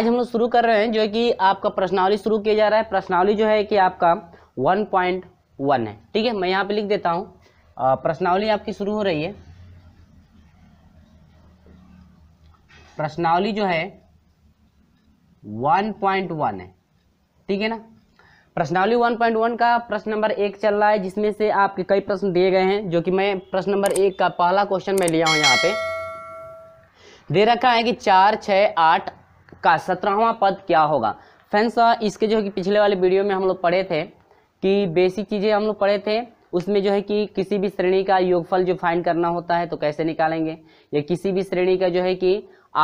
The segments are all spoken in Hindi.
आज हम लोग शुरू कर रहे हैं जो है कि आपका प्रश्नावली शुरू किया जा रहा है प्रश्नावली जो है कि आपका 1.1 है ठीक है मैं यहाँ पे लिख देता हूँ प्रश्नावली आपकी शुरू हो रही है प्रश्नावली जो है 1.1 है ठीक है ना प्रश्नावली 1.1 का प्रश्न नंबर एक चल रहा है जिसमें से आपके कई प्रश्न दिए गए हैं जो कि मैं प्रश्न नंबर एक का पहला क्वेश्चन मैं लिया हूँ यहाँ पे दे रखा है कि चार छः आठ का सत्रहवां पद क्या होगा फ्रेंड्स इसके जो है कि पिछले वाले वीडियो में हम लोग पढ़े थे कि बेसिक चीज़ें हम लोग पढ़े थे उसमें जो है कि किसी भी श्रेणी का योगफल जो फाइंड करना होता है तो कैसे निकालेंगे या किसी भी श्रेणी का जो है कि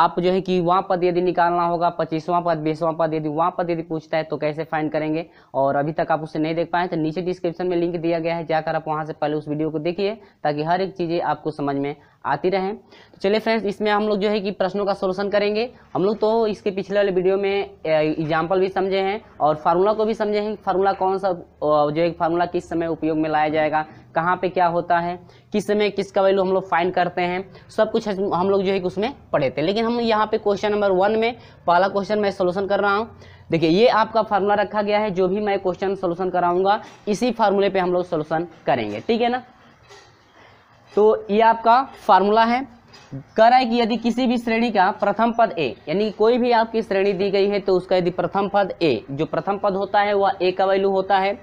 आप जो है कि वहाँ पद यदि निकालना होगा पच्चीसवां पद बीसवां पद यदि वहाँ पद यदि पूछता है तो कैसे फाइंड करेंगे और अभी तक आप उसे नहीं देख पाए तो नीचे डिस्क्रिप्शन में लिंक दिया गया है जाकर आप वहाँ से पहले उस वीडियो को देखिए ताकि हर एक चीज़ें आपको समझ में आती रहे तो चलिए फ्रेंड्स इसमें हम लोग जो है कि प्रश्नों का सोल्यूशन करेंगे हम लोग तो इसके पिछले वाले वीडियो में एग्जाम्पल भी समझे हैं और फार्मूला को भी समझे हैं फार्मूला कौन सा जो है फार्मूला किस समय उपयोग में लाया जाएगा कहाँ पे क्या होता है किस समय किसका वैल्यू हम लोग फाइंड करते हैं सब कुछ हम लोग जो है कि उसमें पढ़े थे लेकिन हम यहाँ पे क्वेश्चन नंबर वन में पहला क्वेश्चन मैं सोल्यूशन कर रहा हूँ देखिए ये आपका फार्मूला रखा गया है जो भी मैं क्वेश्चन सोल्यूशन कराऊंगा इसी फार्मूले पे हम लोग सोल्यूशन करेंगे ठीक है ना तो ये आपका फार्मूला है कह रहा है कि यदि किसी भी श्रेणी का प्रथम पद ए यानी कोई भी आपकी श्रेणी दी गई है तो उसका यदि प्रथम पद ए जो प्रथम पद होता है वह ए का वैल्यू होता है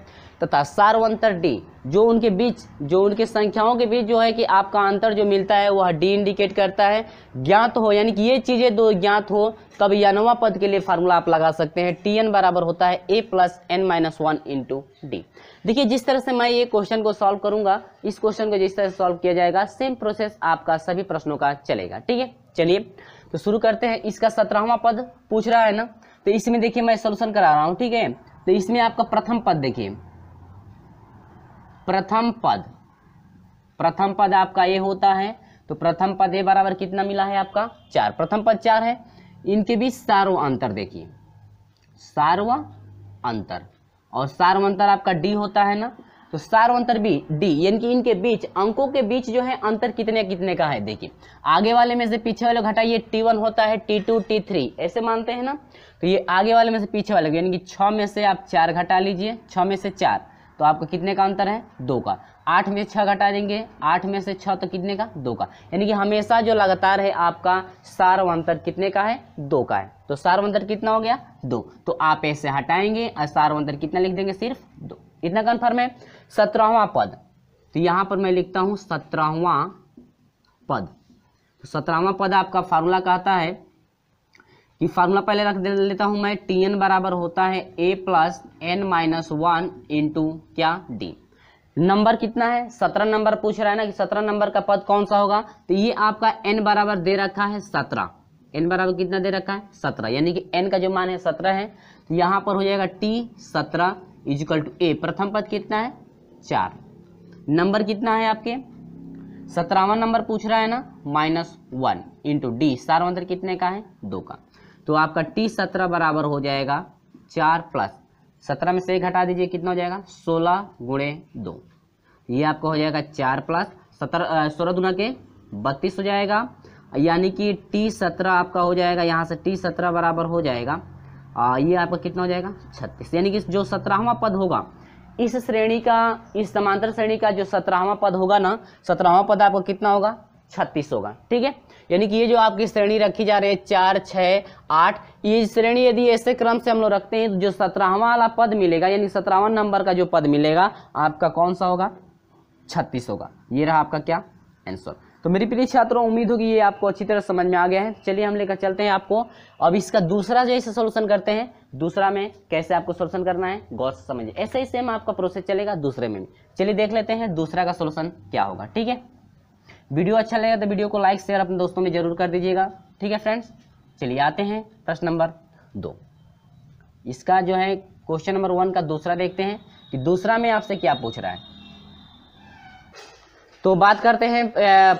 तथा सार्वंतर डी जो उनके बीच जो उनके संख्याओं के बीच जो है कि आपका अंतर जो मिलता है वह डी इंडिकेट करता है ज्ञात हो यानी कि ये चीज़ें दो ज्ञात हो तब यानवा पद के लिए फार्मूला आप लगा सकते हैं टी एन बराबर होता है A plus N minus one into D देखिए जिस तरह से मैं ये क्वेश्चन को सॉल्व करूंगा इस क्वेश्चन को जिस तरह से सॉल्व किया जाएगा सेम प्रोसेस आपका सभी प्रश्नों का चलेगा ठीक है चलिए तो शुरू करते हैं इसका सत्रहवा पद पूछ रहा है ना तो इसमें देखिए मैं सोल्यूशन करा रहा हूँ ठीक है तो इसमें आपका प्रथम पद देखिए प्रथम पद प्रथम पद आपका ये होता है तो प्रथम पद ए बराबर कितना मिला है आपका चार प्रथम पद चार है इनके बीच सार्व अंतर देखिए सार्व अंतर और सार्व अंतर आपका डी होता है ना तो सार्व अंतर बी डी यानी कि इनके बीच अंकों के बीच जो है अंतर कितने कितने का है देखिए आगे वाले में से पीछे वाले घटाइए टी वन होता है टी टू टी थ्री ऐसे मानते हैं ना तो ये आगे वाले में से पीछे वाले यानी कि छ में से आप चार घटा लीजिए छ में से चार तो आपका कितने का अंतर है दो का आठ में छः घटा देंगे आठ में से छः तो कितने का दो का यानी कि हमेशा जो लगातार है आपका अंतर कितने का है दो का है तो अंतर कितना हो गया दो तो आप ऐसे हटाएंगे और अंतर कितना लिख देंगे सिर्फ दो इतना कन्फर्म है सत्रहवा पद तो यहाँ पर मैं लिखता हूँ सत्रहवा पद तो सत्रहवा पद आपका फार्मूला कहता है कि फार्मूला पहले रख दे लेता हूं मैं टी एन बराबर होता है A plus N minus one into क्या डी नंबर कितना है सत्रह नंबर पूछ रहा है ना कि सत्रह नंबर का पद कौन सा होगा तो ये आपका एन बराबर दे रखा है सत्रह एन बराबर कितना दे रखा है सत्रह यानी कि एन का जो मान है सत्रह है तो यहां पर हो जाएगा टी सत्रह इजिकल टू ए प्रथम पद कितना है चार नंबर कितना है आपके सत्रहवा नंबर पूछ रहा है ना माइनस वन इंटू डी सार कितने का है दो का तो आपका टी सत्रह बराबर हो जाएगा चार प्लस सत्रह में से घटा दीजिए कितना हो जाएगा सोलह गुणे दो ये आपका हो जाएगा चार प्लस सत्रह सोलह दुना के बत्तीस हो जाएगा यानी कि टी सत्रह आपका हो जाएगा यहाँ से टी सत्रह बराबर हो जाएगा आ, ये आपका कितना हो जाएगा छत्तीस यानी कि जो सत्रहवा पद होगा इस श्रेणी का इस समांतर श्रेणी का जो सत्रहवा पद होगा ना सत्रहवा पद आपका कितना होगा छत्तीस होगा ठीक है यानी कि ये जो आपकी श्रेणी रखी जा रही है चार छः आठ ये श्रेणी यदि ऐसे क्रम से हम लोग रखते हैं तो जो सत्रहवा वाला पद मिलेगा यानी सत्रहवा नंबर का जो पद मिलेगा आपका कौन सा होगा छत्तीस होगा ये रहा आपका क्या आंसर तो मेरी प्रिय छात्रों उम्मीद होगी ये आपको अच्छी तरह समझ में आ गया है चलिए हम लेकर चलते हैं आपको अब इसका दूसरा जो इसे सोल्यूशन करते हैं दूसरा में कैसे आपको सोल्यूशन करना है गौर से समझिए ऐसे ही सेम आपका प्रोसेस चलेगा दूसरे में भी चलिए देख लेते हैं दूसरा का सोल्यूशन क्या होगा ठीक है वीडियो अच्छा लगेगा तो वीडियो को लाइक शेयर अपने दोस्तों में जरूर कर दीजिएगा ठीक है फ्रेंड्स चलिए आते हैं प्रश्न नंबर दो इसका जो है क्वेश्चन नंबर वन का दूसरा देखते हैं कि दूसरा में आपसे क्या पूछ रहा है तो बात करते हैं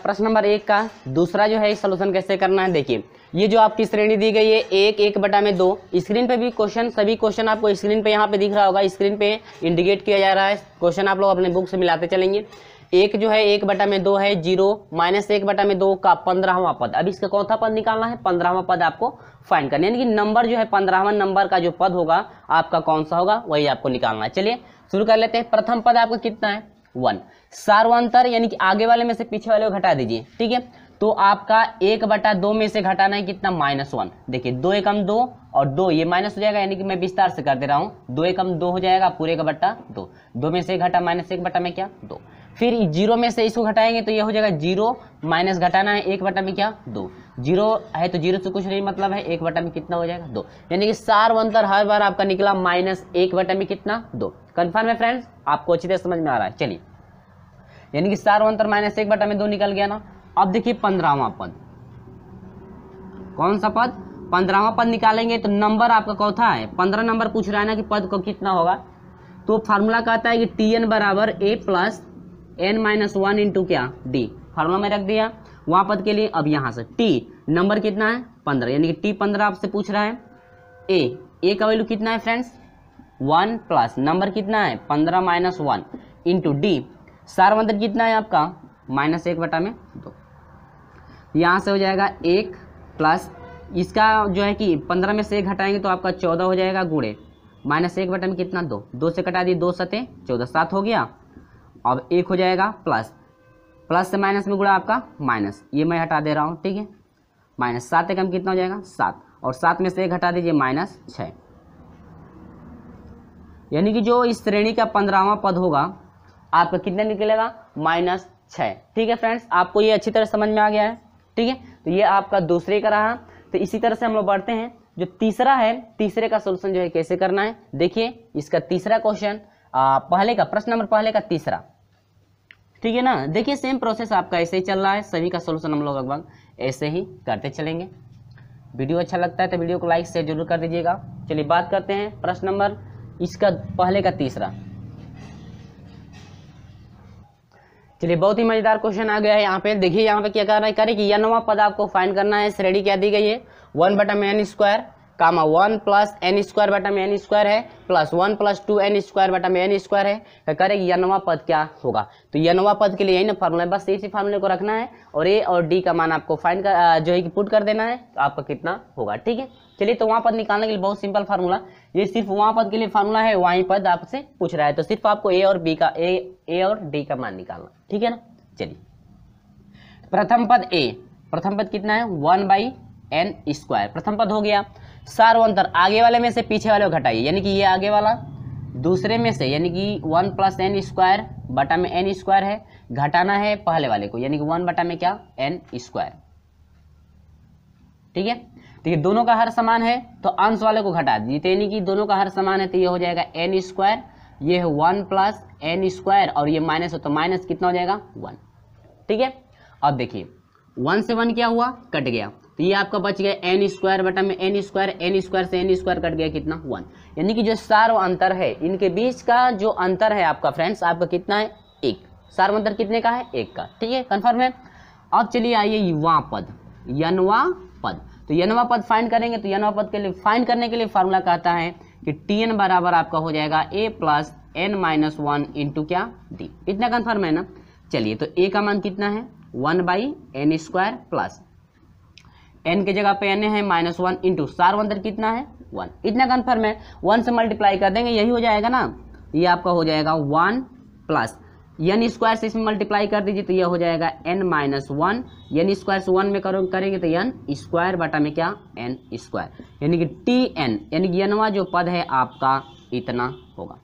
प्रश्न नंबर एक का दूसरा जो है सोल्यूशन कैसे करना है देखिए ये जो आपकी श्रेणी दी गई है एक एक बटा में दो स्क्रीन पे भी क्वेश्चन सभी क्वेश्चन आपको स्क्रीन पे यहाँ पे दिख रहा होगा स्क्रीन पे इंडिकेट किया जा रहा है क्वेश्चन आप लोग अपने बुक से मिलाते चलेंगे एक जो है एक बटा में दो है जीरो माइनस एक बटा में दो का पंद्रहवा पद अब इसका कौन सा पद निकालना है पंद्रहवा पद आपको फाइंड करना है यानी कि नंबर जो है पंद्रहवा नंबर का जो पद होगा आपका कौन सा होगा वही आपको निकालना है चलिए शुरू कर लेते हैं प्रथम पद आपका कितना है वन सार्वंतर यानी कि आगे वाले में से पीछे वाले को घटा दीजिए ठीक है तो आपका एक बटा दो में से घटाना है कितना माइनस वन देखिए दो एकम दो और दो ये माइनस हो जाएगा यानी कि मैं विस्तार से कर दे रहा हूँ दो एकम दो हो जाएगा पूरे का बट्टा दो दो में से घटा माइनस एक बटा में क्या दो फिर जीरो में से इसको घटाएंगे तो ये हो जाएगा जीरो माइनस घटाना है एक बटा में क्या दो जीरो है तो जीरो से कुछ नहीं मतलब है एक बटा में कितना हो जाएगा दो यानी कि सार अंतर हर बार आपका निकला माइनस एक बटा में कितना दो कन्फर्म है फ्रेंड्स आपको अच्छी तरह समझ में आ रहा है चलिए यानी कि सार अंतर माइनस एक बटा में दो निकल गया ना अब देखिए पंद्रहवा पद कौन सा पद पंद्रहवा पद निकालेंगे तो नंबर आपका कौथा है पंद्रह नंबर पूछ रहा है ना कि पद को कितना होगा तो फार्मूला कहता है कि टी एन बराबर A plus N minus one into क्या डी फार्मूला में रख दिया वहां पद के लिए अब यहाँ से टी नंबर कितना है पंद्रह यानी कि टी पंद्रह आपसे पूछ रहा है ए ए का वैल्यू कितना है फ्रेंड्स वन प्लस नंबर कितना है पंद्रह माइनस वन इंटू डी मंदिर कितना है आपका माइनस एक बटा में दो यहाँ से हो जाएगा एक प्लस इसका जो है कि पंद्रह में से एक हटाएंगे तो आपका चौदह हो जाएगा गुड़े माइनस एक बटा में कितना दो दो से कटा दिए दो सतें चौदह सात हो गया अब एक हो जाएगा प्लस प्लस से माइनस में गुड़ा आपका माइनस ये मैं हटा दे रहा हूँ ठीक है माइनस सात एकम कितना हो जाएगा सात और सात में से एक हटा दीजिए माइनस छः यानी कि जो इस श्रेणी का पंद्रहवा पद होगा आपका कितना निकलेगा माइनस छः ठीक है फ्रेंड्स आपको ये अच्छी तरह समझ में आ गया है ठीक है तो ये आपका दूसरे का रहा तो इसी तरह से हम लोग बढ़ते हैं जो तीसरा है तीसरे का सोल्यूशन जो है कैसे करना है देखिए इसका तीसरा क्वेश्चन पहले का प्रश्न नंबर पहले का तीसरा ठीक है ना देखिए सेम प्रोसेस आपका ऐसे ही चल रहा है सभी का सोल्यूशन हम लोग लगभग ऐसे ही करते चलेंगे वीडियो अच्छा लगता है तो वीडियो को लाइक शेयर जरूर कर दीजिएगा चलिए बात करते हैं प्रश्न नंबर इसका पहले का तीसरा चलिए बहुत ही मजेदार क्वेश्चन आ गया है यहाँ पे देखिए यहाँ पे क्या कर रहा है करे कि नवा पद आपको फाइंड करना है श्रेणी क्या दी गई है वन बटा N square comma one plus N square बटा में एन स्क्वायर है plus one plus two N square बटा में एन स्क्वायर है तो करेक्ट यनवा पद क्या होगा तो यनवा पद के लिए यही ना फार्मूला है बस इसी फार्मूले को रखना है और ए और डी का मान आपको फाइन कर जो है कि पुट कर देना है तो आपका कितना होगा ठीक है चलिए तो वहाँ पद निकालने के लिए बहुत सिंपल फार्मूला ये सिर्फ वहाँ पद के लिए फार्मूला है वहीं पद आपसे पूछ रहा है तो सिर्फ आपको ए और बी का ए ए और डी का मान निकालना ठीक है ना चलिए प्रथम पद ए प्रथम पद कितना है वन बाई एन स्क्वायर प्रथम पद हो गया सारो अंतर आगे वाले में से पीछे वाले को घटाइए यानी कि ये आगे वाला दूसरे में से यानी कि वन प्लस एन स्क्वायर बटा में एन स्क्वायर है घटाना है पहले वाले को यानी कि वन बटा में क्या एन स्क्वायर ठीक है ठीक तो है दोनों का हर समान है तो अंश वाले को घटा दीजिए तो यानी कि दोनों का हर समान है तो ये हो जाएगा एन स्क्वायर ये है वन प्लस एन स्क्वायर और ये माइनस हो तो माइनस कितना हो जाएगा वन ठीक है अब देखिए वन से वन क्या हुआ कट गया तो ये आपका बच गया एन स्क्वायर बटा में एन स्क्वायर एन स्क्वायर से एन स्क्वायर कट गया कितना वन यानी कि जो सार्व अंतर है इनके बीच का जो अंतर है आपका फ्रेंड्स आपका कितना है एक सार्व अंतर कितने का है एक का ठीक है कन्फर्म है अब चलिए आइए युवा पद यनवा पद तो यनवा पद फाइंड करेंगे तो यनवा पद के लिए फाइंड करने के लिए फार्मूला कहता है कि टी एन बराबर आपका हो जाएगा A plus N minus one into क्या डी इतना कन्फर्म है ना चलिए तो ए का मान कितना है one by N square plus N के जगह पे एन है माइनस वन इंटू सार वन कितना है वन इतना कन्फर्म है वन से मल्टीप्लाई कर देंगे यही हो जाएगा ना ये आपका हो जाएगा वन प्लस एन स्क्वायर से इसमें मल्टीप्लाई कर दीजिए तो यह हो जाएगा N minus one N square से वन में करो करेंगे तो एन स्क्वायर बटा में क्या एन स्क्वायर यानी कि टी एन यानी कि एनवा जो पद है आपका इतना होगा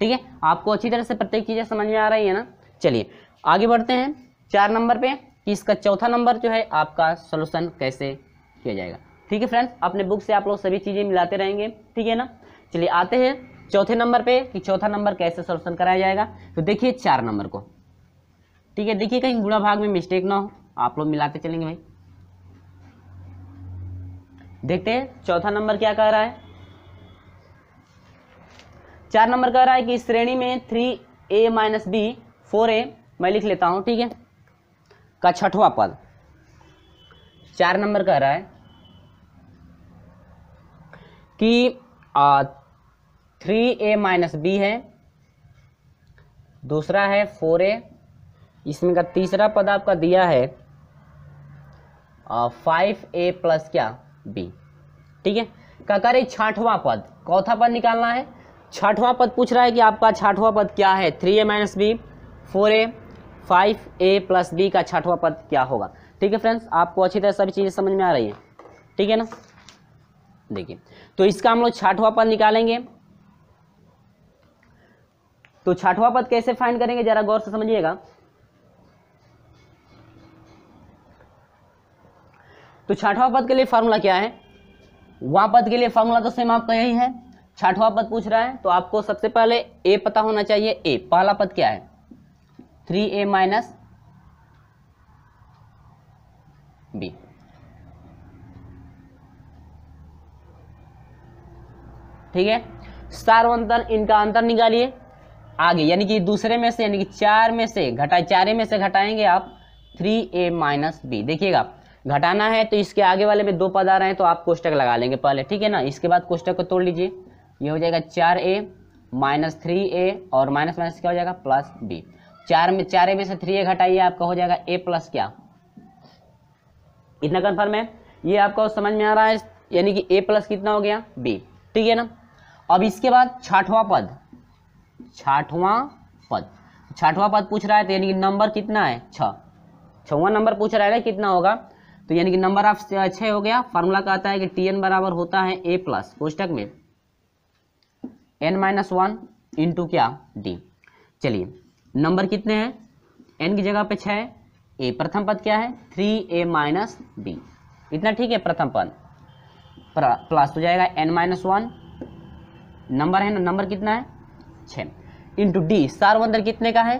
ठीक है आपको अच्छी तरह से प्रत्येक चीज़ें समझ में आ रही है ना चलिए आगे बढ़ते हैं चार नंबर पे कि इसका चौथा नंबर जो है आपका सोल्यूशन कैसे किया जाएगा ठीक है फ्रेंड्स अपने बुक से आप लोग सभी चीज़ें मिलाते रहेंगे ठीक है ना चलिए आते हैं चौथे नंबर पे कि चौथा नंबर कैसे सोल्यूशन कराया जाएगा तो देखिए चार नंबर को ठीक है देखिए कहीं गुणा भाग में मिस्टेक ना हो आप लोग मिलाते चलेंगे भाई देखते हैं चौथा नंबर क्या कह रहा है चार नंबर कह रहा है कि श्रेणी में three A minus B four A मैं लिख लेता हूं ठीक है का छठवां पद चार नंबर कह रहा है कि थ्री ए माइनस बी है दूसरा है फोर ए इसमें का तीसरा पद आपका दिया है फाइव ए प्लस क्या बी ठीक है क्या रे छठवां पद चौथा पद निकालना है छठवां पद पूछ रहा है कि आपका छठवां पद क्या है three A minus B four A five A plus B का छठवां पद क्या होगा ठीक है फ्रेंड्स आपको अच्छी तरह सभी चीज़ें समझ में आ रही है ठीक है ना देखिए तो इसका हम लोग छठवां पद निकालेंगे तो छठवां पद कैसे फाइंड करेंगे जरा गौर से समझिएगा तो छठवां पद के लिए फॉर्मूला क्या है वहां पद के लिए फॉर्मूला तो सेम आपका यही है छठवां पद पूछ रहा है तो आपको सबसे पहले ए पता होना चाहिए ए पहला पद क्या है थ्री ए माइनस बी ठीक है सार्वंतर इनका अंतर निकालिए आगे यानी कि दूसरे में से यानी कि चार में से घटाए चारे में से घटाएंगे आप थ्री ए माइनस बी देखिएगा घटाना है तो इसके आगे वाले में दो पद आ रहे हैं तो आप कोष्टक लगा लेंगे पहले ठीक है ना इसके बाद कोष्टक को तोड़ लीजिए ये हो जाएगा चार ए माइनस थ्री ए और माइनस माइनस क्या हो जाएगा प्लस बी चार में चार में से थ्री ए घटाइए आपका हो जाएगा ए प्लस क्या इतना कन्फर्म है ये आपका समझ में आ रहा है यानी कि ए प्लस कितना हो गया बी ठीक है ना अब इसके बाद छाठवां पद छाठवां पद छठवां पद पूछ रहा है तो यानी कि नंबर कितना है छ छवा नंबर पूछ रहा है ना कितना होगा तो यानी कि नंबर ऑफ छः हो गया फार्मूला कहता है कि टी एन बराबर होता है ए प्लस कोष्टक में एन माइनस वन इंटू क्या डी चलिए नंबर कितने हैं एन की जगह पे छः ए प्रथम पद क्या है थ्री ए माइनस बी इतना ठीक है प्रथम पद प्लस हो जाएगा एन माइनस वन नंबर है ना नंबर कितना है छ इंटू डी सार्वंदर कितने का है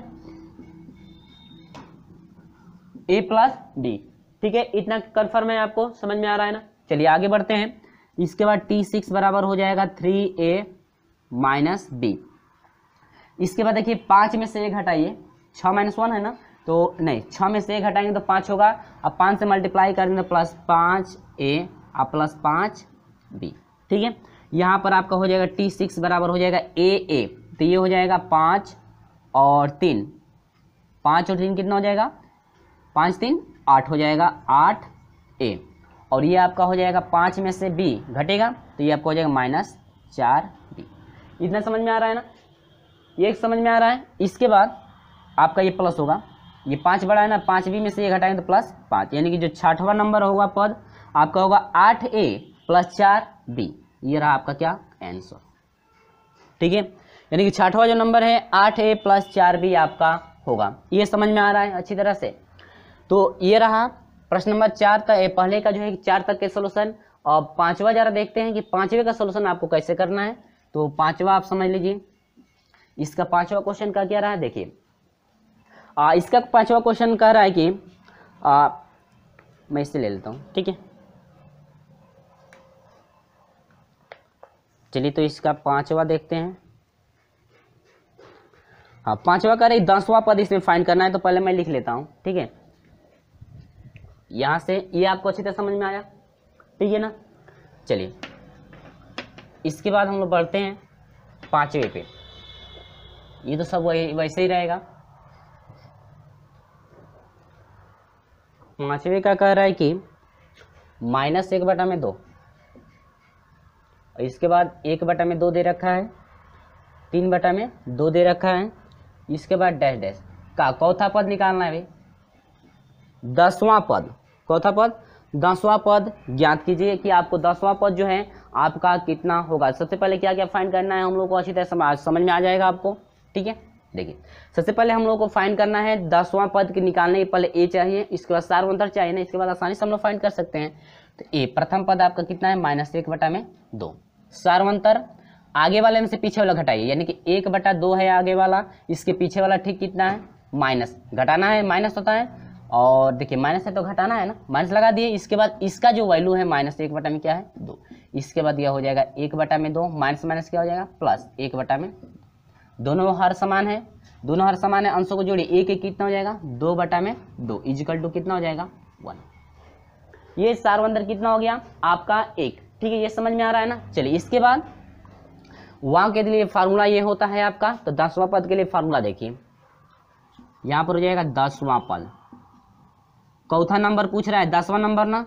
ए प्लस डी ठीक है इतना कन्फर्म है आपको समझ में आ रहा है ना चलिए आगे बढ़ते हैं इसके बाद टी सिक्स बराबर हो जाएगा थ्री ए माइनस बी इसके बाद देखिए पाँच में से एक हटाइए छः माइनस वन है ना तो नहीं छः में से एक हटाएंगे तो पाँच होगा अब पाँच से मल्टीप्लाई करेंगे तो प्लस पाँच ए और प्लस पाँच बी ठीक है यहाँ पर आपका हो जाएगा टी सिक्स बराबर हो जाएगा ए ए तो ये हो जाएगा पाँच और तीन पाँच और तीन कितना हो जाएगा पाँच तीन आठ हो जाएगा आठ ए और ये आपका हो जाएगा पाँच में से बी घटेगा तो ये आपका हो जाएगा माइनस चार बी इतना समझ में आ रहा है ना ये समझ में आ रहा है इसके बाद आपका ये प्लस होगा ये पाँच बड़ा है ना पाँच बी में से ये घटाएंगे तो प्लस पाँच यानी कि जो छठवा नंबर होगा पद आपका होगा आठ ए प्लस चार बी ये रहा आपका क्या आंसर ठीक है यानी कि छठवा जो नंबर है आठ ए प्लस चार बी आपका होगा ये समझ में आ रहा है अच्छी तरह से तो ये रहा प्रश्न नंबर चार तक पहले का जो है चार तक के सोल्यूशन और पांचवा जरा देखते हैं कि पांचवे का सोल्यूशन आपको कैसे करना है तो पांचवा आप समझ लीजिए इसका पांचवा क्वेश्चन का क्या रहा है देखिए इसका पांचवा क्वेश्चन कह रहा है कि आ, मैं इसे ले लेता हूँ ठीक है चलिए तो इसका पांचवा देखते हैं हाँ पांचवा कह रहे दसवा पद इसमें फाइंड करना है तो पहले मैं लिख लेता हूँ ठीक है यहां से ये आपको अच्छी तरह समझ में आया ठीक है ना चलिए इसके बाद हम लोग बढ़ते हैं पांचवे पे ये तो सब वही वैसे ही रहेगा पांचवे का कह रहा है कि माइनस एक बटा में दो इसके बाद एक बटा में दो दे रखा है तीन बटा में दो दे रखा है इसके बाद डैश डैश का चौथा पद निकालना है भाई दसवां पद चौथा पद दसवां पद ज्ञात कीजिए कि आपको दसवां पद जो है आपका कितना होगा सबसे पहले क्या क्या फाइंड करना है हम लोग को अच्छी तरह समझ में आ जाएगा आपको ठीक है देखिए सबसे पहले हम लोग को फाइन करना है दसवां पद के निकालने के पहले ए चाहिए इसके बाद सार अंतर चाहिए ना इसके बाद आसानी से हम लोग फाइन कर सकते हैं तो ए प्रथम पद आपका कितना है माइनस एक बटा में दो सार्वंतर आगे वाले में से पीछे वाला घटाइए यानी कि एक बटा दो है आगे वाला इसके पीछे वाला ठीक कितना है माइनस घटाना है माइनस होता है और देखिए माइनस है तो घटाना है ना माइनस लगा दिए इसके बाद इसका जो वैल्यू है माइनस एक बटा में क्या है दो इसके बाद यह हो जाएगा एक बटा में दो माइनस माइनस क्या हो जाएगा प्लस एक बटा में दोनों हर समान है दोनों हर समान है अंशों को जोड़िए एक एक कितना हो जाएगा दो बटा में दो इजिकल टू कितना हो जाएगा वन ये सार्वंतर कितना हो गया आपका एक ठीक है ये समझ में आ रहा है ना चलिए इसके बाद वहां के लिए फार्मूला ये होता है आपका तो दसवां पद के लिए फार्मूला देखिए यहां पर हो जाएगा दसवां पद चौथा नंबर पूछ रहा है दसवां नंबर ना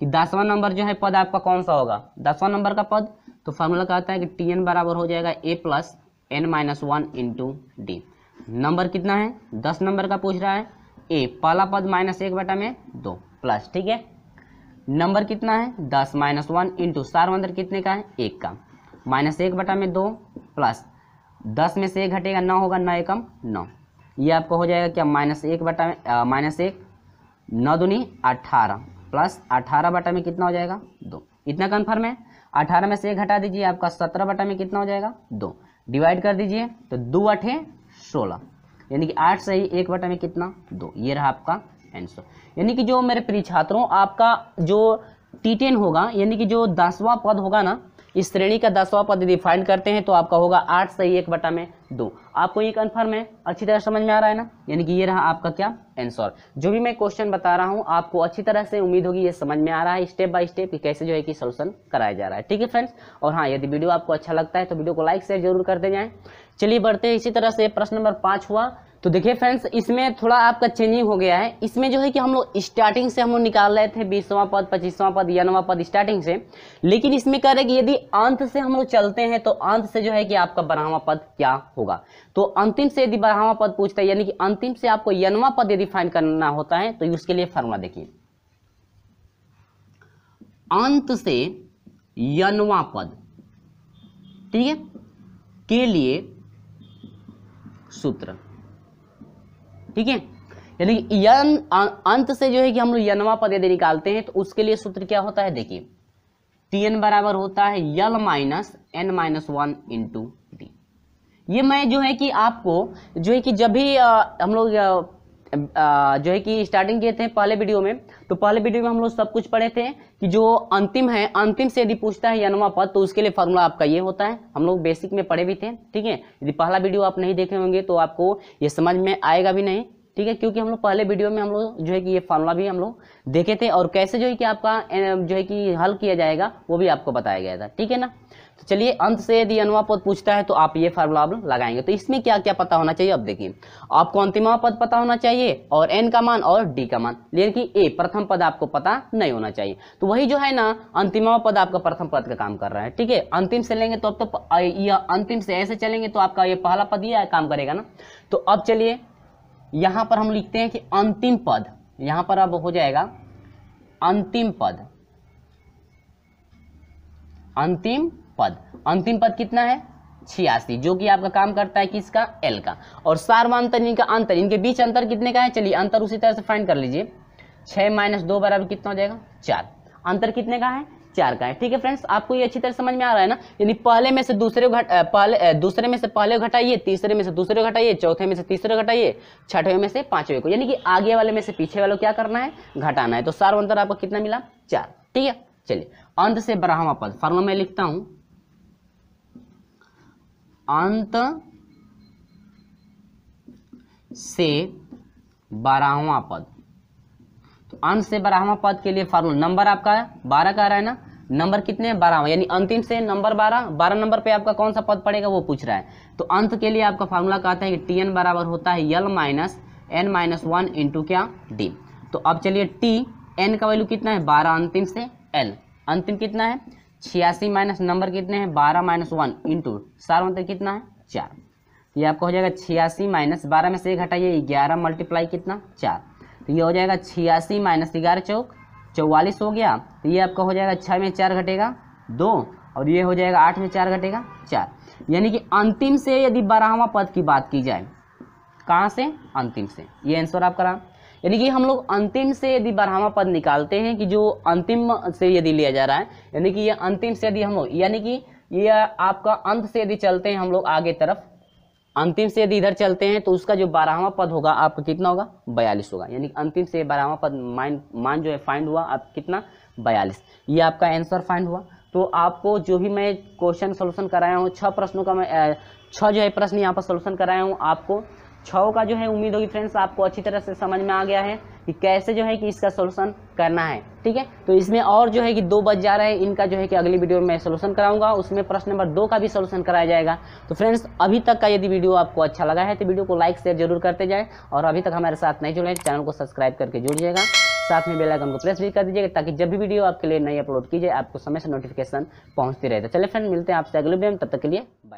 कि दसवां नंबर जो है पद आपका कौन सा होगा दसवां नंबर का पद तो फार्मूला कहता है कि टी एन बराबर हो जाएगा A plus N minus one into D number कितना है दस नंबर का पूछ रहा है ए पहला पद माइनस एक बटा में दो प्लस ठीक है नंबर कितना है दस माइनस वन इंटू सार अंदर कितने का है एक का माइनस एक बटा में दो प्लस दस में से एक घटेगा नौ होगा नौ एकम नौ ये आपको हो जाएगा क्या माइनस एक बटा में माइनस एक नौ दुनी अठारह प्लस अठारह बटा में कितना हो जाएगा दो इतना कन्फर्म है अठारह में से एक घटा दीजिए आपका सत्रह बटा में कितना हो जाएगा दो डिवाइड कर दीजिए तो दो अठे सोलह यानी कि आठ से ही एक बटा में कितना दो ये रहा आपका आंसर यानी कि जो मेरे प्रिय छात्रों आपका जो टी टेन होगा यानी कि जो दसवां पद होगा ना इस श्रेणी का दसवां पद यदि फाइंड करते हैं तो आपका होगा आठ सही एक बटा में दो आपको ये कन्फर्म है अच्छी तरह समझ में आ रहा है ना यानी कि ये रहा आपका क्या आंसर जो भी मैं क्वेश्चन बता रहा हूँ आपको अच्छी तरह से उम्मीद होगी ये समझ में आ रहा है स्टेप बाय स्टेप कैसे जो है कि सोल्यूशन कराया जा रहा है ठीक है फ्रेंड्स और हाँ यदि वीडियो आपको अच्छा लगता है तो वीडियो को लाइक शेयर जरूर करते जाए चलिए बढ़ते हैं इसी तरह से प्रश्न नंबर पाँच हुआ तो देखिए फ्रेंड्स इसमें थोड़ा आपका चेंजिंग हो गया है इसमें जो है कि हम लोग स्टार्टिंग से हम लोग निकाल रहे थे बीसवां पद पच्चीसवां पद नवा पद स्टार्टिंग से लेकिन इसमें कह रहे कि यदि अंत से हम लोग चलते हैं तो अंत से जो है कि आपका बारहवा पद क्या होगा तो अंतिम से यदि बारहवा पद पूछता है यानी कि अंतिम से आपको यनवा पद यदि फाइन करना होता है तो उसके लिए फॉर्मुला देखिए अंत से यनवा पद ठीक है के लिए सूत्र ठीक है यानी कि यन अंत से जो है कि हम लोग यनवा पद यदि निकालते हैं तो उसके लिए सूत्र क्या होता है देखिए टी एन बराबर होता है L minus N minus one into D ये मैं जो है कि आपको जो है कि जब भी हम लोग जो है कि स्टार्टिंग किए थे पहले वीडियो में तो पहले वीडियो में हम लोग सब कुछ पढ़े थे कि जो अंतिम है अंतिम से यदि पूछता है यानवा पद तो उसके लिए फॉर्मूला आपका ये होता है हम लोग बेसिक में पढ़े भी थे ठीक है यदि पहला वीडियो आप नहीं देखे होंगे तो आपको ये समझ में आएगा भी नहीं ठीक है क्योंकि हम लोग पहले वीडियो में हम लोग जो है कि ये फार्मूला भी हम लोग देखे थे और कैसे जो है कि आपका जो है कि हल किया जाएगा वो भी आपको बताया गया था ठीक है ना तो चलिए अंत से यदि अनुवा पद पूछता है तो आप ये फार्मूला आप लगाएंगे तो इसमें क्या क्या पता होना चाहिए अब देखिए आपको अंतिमा पद पता होना चाहिए और एन का मान और डी का मान लेकिन ए प्रथम पद आपको पता नहीं होना चाहिए तो वही जो है ना अंतिमा पद आपका प्रथम पद का काम कर रहा है ठीक है अंतिम से लेंगे तो अब तो यह अंतिम से ऐसे चलेंगे तो आपका ये पहला पद ये काम करेगा ना तो अब चलिए यहां पर हम लिखते हैं कि अंतिम पद यहां पर अब हो जाएगा अंतिम पद अंतिम पद अंतिम पद कितना है छियासी जो कि आपका काम करता है किसका एल का और सार्वांतरिन इनका अंतर इनके बीच अंतर कितने का है चलिए अंतर उसी तरह से फाइंड कर लीजिए छः माइनस दो बराबर कितना हो जाएगा चार अंतर कितने का है चार का है ठीक है फ्रेंड्स आपको ये अच्छी तरह समझ में आ रहा है ना यानी पहले में से दूसरे घट पहले दूसरे में से पहले घटाइए तीसरे में से दूसरे घटाइए चौथे में से तीसरे घटाइए छठवें में से पांचवें को यानी कि आगे वाले में से पीछे वालों क्या करना है घटाना है तो सार्व अंतर आपको कितना मिला चार ठीक है चलिए अंत से ब्राह्मा पद फॉर्मा में लिखता हूँ अंत से बारहवा पद तो अंत से बारहवा पद के लिए फार्मूला नंबर आपका बारह का रहा है ना नंबर कितने हैं यानी अंतिम से नंबर बारह बारह नंबर पे आपका कौन सा पद पड़ेगा वो पूछ रहा है तो अंत के लिए आपका फार्मूला कहता है कि टी एन बराबर होता है L minus N minus one into क्या डी तो अब चलिए टी एन का वैल्यू कितना है बारह अंतिम से एल अंतिम कितना है छियासी माइनस नंबर कितने हैं बारह माइनस वन इंटू चार मतलब तो कितना है चार तो ये आपका हो जाएगा छियासी माइनस बारह में से एक हटाइए ग्यारह मल्टीप्लाई कितना चार तो ये हो जाएगा छियासी माइनस ग्यारह चौक चौवालीस हो गया तो ये आपका हो जाएगा छः में चार घटेगा दो और ये हो जाएगा आठ में चार घटेगा चार यानी कि अंतिम से यदि बारहवा पद की बात की जाए कहाँ से अंतिम से ये आंसर आपका रहा यानी कि हम लोग अंतिम से यदि बारहवा पद निकालते हैं कि जो अंतिम से यदि लिया जा रहा है यानी कि यह अंतिम से यदि हम लोग यानी कि यह आपका अंत से यदि चलते हैं हम लोग आगे तरफ अंतिम से यदि इधर चलते हैं तो उसका जो बारहवा पद होगा आपका कितना होगा बयालीस होगा यानी कि अंतिम से बारहवा पद माइंड मान जो है फाइंड हुआ आप कितना बयालीस ये आपका आंसर फाइंड हुआ तो आपको जो भी मैं क्वेश्चन सोल्यूशन कराया हूँ छः प्रश्नों का मैं छः जो है प्रश्न यहाँ पर सोल्यूशन कराया हूँ आपको छः का जो है उम्मीद होगी फ्रेंड्स आपको अच्छी तरह से समझ में आ गया है कि कैसे जो है कि इसका सोल्यूशन करना है ठीक है तो इसमें और जो है कि दो बच जा रहे हैं इनका जो है कि अगली वीडियो में मैं सोल्यूशन कराऊंगा उसमें प्रश्न नंबर दो का भी सोल्यूशन कराया जाएगा तो फ्रेंड्स अभी तक का यदि वीडियो आपको अच्छा लगा है तो वीडियो को लाइक शेयर जरूर करते जाए और अभी तक हमारे साथ नहीं जुड़े चैनल को सब्सक्राइब करके जुड़ जाएगा साथ में बेलाइकन को प्रेस भी कर दीजिएगा ताकि जब भी वीडियो आपके लिए नई अपलोड की जाए आपको समय से नोटिफिकेशन पहुंचती रहे तो चले फ्रेंड मिलते हैं आपसे अगले वीडियो में तब तक के लिए बाय